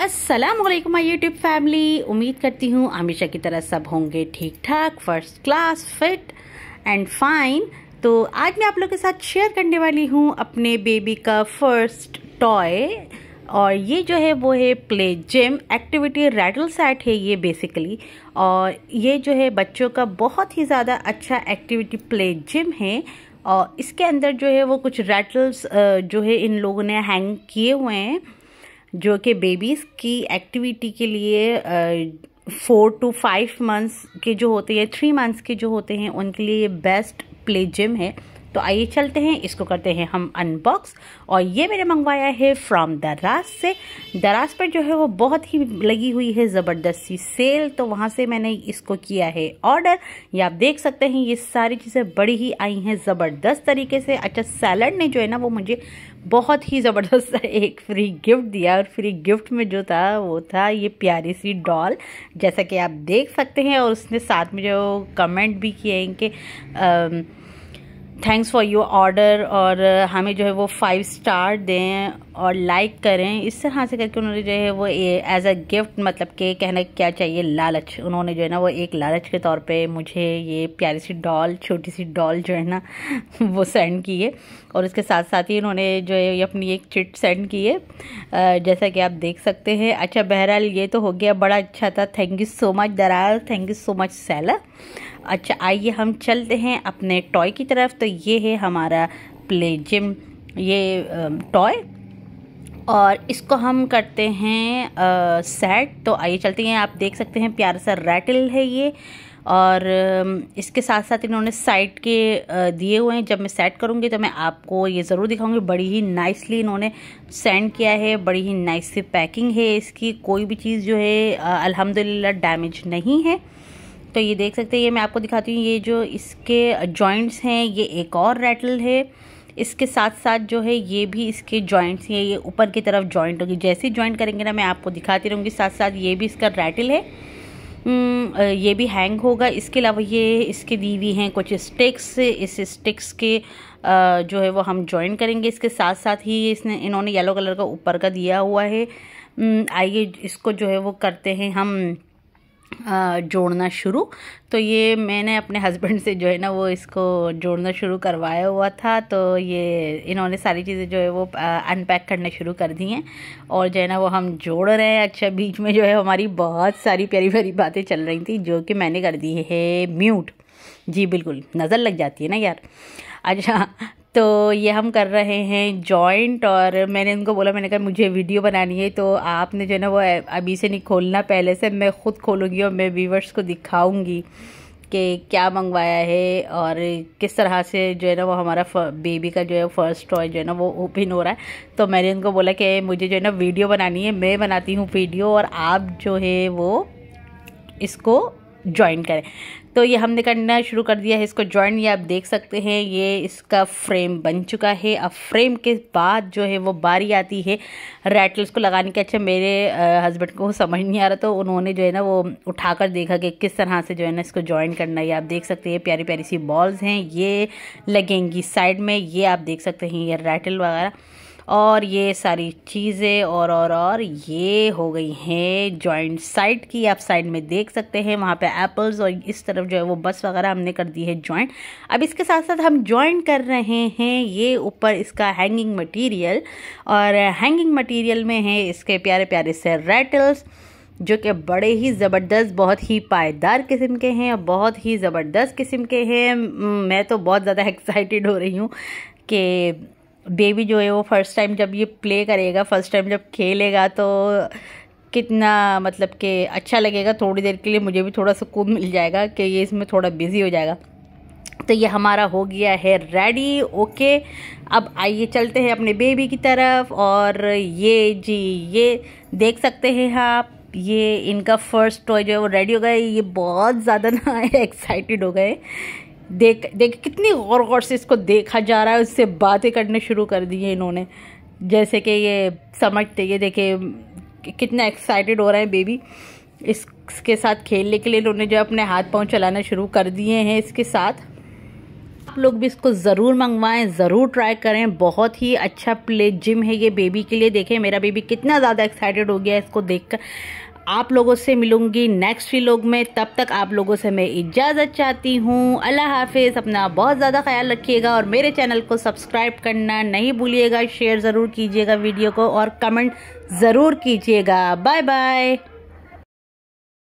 अस्सलाम वालेकुम my YouTube family उम्मीद करती हूँ हमेशा की तरह सब होंगे ठीक ठाक first class fit and fine तो आज मैं आप लोग के साथ शेयर करने वाली हूँ अपने बेबी का फर्स्ट टॉय और ये जो है वो है play gym activity rattle set है ये बेसिकली और ये जो है बच्चों का बहुत ही ज़्यादा अच्छा एक्टिविटी प्ले जिम है और इसके अंदर जो है वो कुछ रैटल्स जो है इन लोगों ने हैंग किए हुए हैं जो कि बेबीज़ की एक्टिविटी के लिए फोर टू फाइव मंथ्स के जो होते हैं थ्री मंथ्स के जो होते हैं उनके लिए बेस्ट प्ले जिम है तो आइए चलते हैं इसको करते हैं हम अनबॉक्स और ये मैंने मंगवाया है फ्रॉम दराज से दराज पर जो है वो बहुत ही लगी हुई है ज़बरदस्ती सेल तो वहाँ से मैंने इसको किया है ऑर्डर ये आप देख सकते हैं ये सारी चीज़ें बड़ी ही आई हैं ज़बरदस्त तरीके से अच्छा सैलड ने जो है ना वो मुझे बहुत ही ज़बरदस्त एक फ्री गिफ्ट दिया और फ्री गिफ्ट में जो था वो था ये प्यारी सी डॉल जैसा कि आप देख सकते हैं और उसने साथ में जो कमेंट भी किए हैं कि थैंक्स फॉर योर ऑर्डर और हमें जो है वो फाइव स्टार दें और लाइक करें इस तरह से करके उन्होंने जो है वो एज अ गिफ्ट मतलब कि कहना क्या चाहिए लालच उन्होंने जो है ना वो एक लालच के तौर पे मुझे ये प्यारी सी डॉल छोटी सी डॉल जो है ना वो सेंड की है और इसके साथ साथ ही उन्होंने जो है ये अपनी एक चिट सेंड की है जैसा कि आप देख सकते हैं अच्छा बहरहाल ये तो हो गया बड़ा अच्छा था थैंक यू सो मच दराज थैंक यू सो मच सैला अच्छा आइए हम चलते हैं अपने टॉय की तरफ तो ये है हमारा प्ले जिम ये टॉय और इसको हम करते हैं सेट तो आइए चलते हैं आप देख सकते हैं प्यारा सा रैटल है ये और इसके साथ साथ इन्होंने साइड के दिए हुए हैं जब मैं सेट करूँगी तो मैं आपको ये ज़रूर दिखाऊंगी बड़ी ही नाइसली इन्होंने सेंड किया है बड़ी ही नाइस से पैकिंग है इसकी कोई भी चीज़ जो है अल्हम्दुलिल्लाह डैमेज नहीं है तो ये देख सकते हैं ये मैं आपको दिखाती हूँ ये जो इसके जॉइंट्स हैं ये एक और रैटल है इसके साथ साथ जो है ये भी इसके जॉइंट्स हैं ये ऊपर की तरफ जॉइंट होगी जैसे जॉइंट करेंगे ना मैं आपको दिखाती रहूँगी साथ साथ ये भी इसका रैटल है हम्म, ये भी हैंग होगा इसके अलावा ये इसके दी हुई हैं कुछ स्टिक्स इस स्टिक्स के जो है वो हम ज्वाइन करेंगे इसके साथ साथ ही इसने इन्होंने येलो कलर का ऊपर का दिया हुआ है हम्म, आइए इसको जो है वो करते हैं हम जोड़ना शुरू तो ये मैंने अपने हस्बैंड से जो है ना वो इसको जोड़ना शुरू करवाया हुआ था तो ये इन्होंने सारी चीज़ें जो है वो अनपैक करना शुरू कर दी हैं और जो है ना वो हम जोड़ रहे हैं अच्छा बीच में जो है हमारी बहुत सारी प्यारी प्यारी बातें चल रही थी जो कि मैंने कर दी है म्यूट जी बिल्कुल नज़र लग जाती है ना यार अच्छा तो ये हम कर रहे हैं जॉइंट और मैंने उनको बोला मैंने कहा मुझे वीडियो बनानी है तो आपने जो है ना वो अभी से नहीं खोलना पहले से मैं ख़ुद खोलूँगी और मैं व्यूवर्स को दिखाऊँगी कि क्या मंगवाया है और किस तरह से जो है ना वो हमारा बेबी का जो है फर्स्ट टॉय जो है ना वो ओपन हो रहा है तो मैंने उनको बोला कि मुझे जो है ना वीडियो बनानी है मैं बनाती हूँ वीडियो और आप जो है वो इसको ज्वाइन करें तो ये हमने करना शुरू कर दिया है इसको ज्वाइन ये आप देख सकते हैं ये इसका फ्रेम बन चुका है अब फ्रेम के बाद जो है वो बारी आती है रैटल्स को लगाने के अच्छा मेरे हस्बैंड को समझ नहीं आ रहा तो उन्होंने जो है ना वो उठाकर देखा कि किस तरह से जो है ना इसको ज्वाइन करना है आप देख सकते हैं प्यारी प्यारी सी बॉल्स हैं ये लगेंगी साइड में ये आप देख सकते हैं ये रैटल वगैरह और ये सारी चीज़ें और और और ये हो गई हैं जॉइंट साइड की आप साइड में देख सकते हैं वहाँ पे एप्पल्स और इस तरफ जो है वो बस वगैरह हमने कर दी है जॉइंट अब इसके साथ साथ हम जॉइंट कर रहे हैं ये ऊपर इसका हैंगिंग मटेरियल और हैंगिंग मटेरियल में है इसके प्यारे प्यारे से रेटल्स जो कि बड़े ही ज़बरदस्त बहुत ही पायदार किस्म के हैं और बहुत ही ज़बरदस्त किस्म के हैं मैं तो बहुत ज़्यादा एक्साइटेड हो रही हूँ कि बेबी जो है वो फर्स्ट टाइम जब ये प्ले करेगा फर्स्ट टाइम जब खेलेगा तो कितना मतलब कि अच्छा लगेगा थोड़ी देर के लिए मुझे भी थोड़ा सुकून मिल जाएगा कि ये इसमें थोड़ा बिज़ी हो जाएगा तो ये हमारा हो गया है रेडी ओके अब आइए चलते हैं अपने बेबी की तरफ और ये जी ये देख सकते हैं आप ये इनका फर्स्ट टॉय जो है वो रेडी हो गए ये बहुत ज़्यादा ना एक्साइटेड हो गए देख देख कितनी गौर गौर से इसको देखा जा रहा है उससे बातें करने शुरू कर दी है इन्होंने जैसे कि ये समझते ये देखे कितना एक्साइटेड हो रहा है बेबी इसके साथ खेलने के लिए इन्होंने जो अपने हाथ पांव चलाना शुरू कर दिए हैं इसके साथ आप लोग भी इसको ज़रूर मंगवाएं ज़रूर ट्राई करें बहुत ही अच्छा प्ले जिम है ये बेबी के लिए देखें मेरा बेबी कितना ज़्यादा एक्साइटेड हो गया है इसको कर आप लोगों से मिलूंगी नेक्स्ट व्लॉग में तब तक आप लोगों से मैं इजाज़त चाहती हूँ अल्लाह हाफिज़ अपना बहुत ज़्यादा ख्याल रखिएगा और मेरे चैनल को सब्सक्राइब करना नहीं भूलिएगा शेयर ज़रूर कीजिएगा वीडियो को और कमेंट ज़रूर कीजिएगा बाय बाय